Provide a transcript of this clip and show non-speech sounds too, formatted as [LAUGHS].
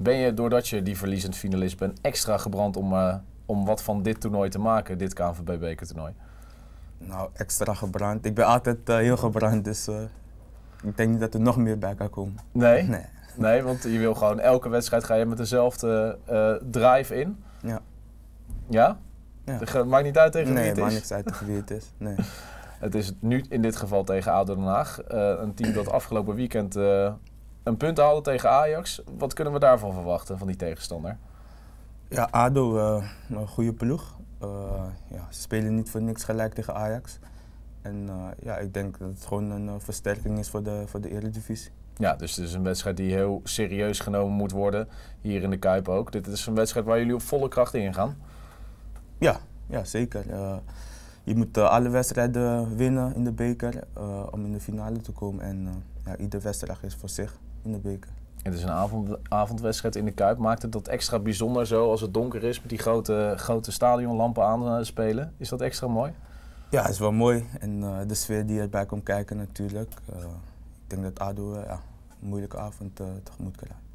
Ben je, doordat je die verliezend finalist bent, extra gebrand om, eh, om wat van dit toernooi te maken, dit knvb toernooi? Nou, extra gebrand. Ik ben altijd eh, heel gebrand, dus eh, ik denk niet dat er nog meer bij kan komen. Nee? Nee. nee want je wil gewoon elke wedstrijd ga je met dezelfde drive in. Ja. Ja? ja. Het maakt niet uit tegen nee, wie het is? Nee, maakt niks uit tegen wie het is. Nee. [LAUGHS] het is nu in dit geval tegen ADO Den Haag. een team dat afgelopen weekend een punt halen tegen Ajax. Wat kunnen we daarvan verwachten, van die tegenstander? Ja, ADO, eh, een goede ploeg. Eh, ja, ze spelen niet voor niks gelijk tegen Ajax. En eh, ja, ik denk dat het gewoon een versterking is voor de, voor de Eredivisie. Ja, dus het is een wedstrijd die heel serieus genomen moet worden. Hier in de Kuip ook. Dit is een wedstrijd waar jullie op volle kracht in gaan. Ja, ja zeker. je moet alle wedstrijden winnen in de beker om in de finale te komen. En ja, ieder wedstrijd is voor zich in de beker. Het is een avond, avondwedstrijd in de Kuip. Maakt het dat extra bijzonder zo als het donker is met die grote, grote stadionlampen aan eh, spelen? Is dat extra mooi? Ja, het is wel mooi. En eh, de sfeer die erbij komt kijken natuurlijk. Eh, ik denk dat ADO ja, een moeilijke avond tegemoet kan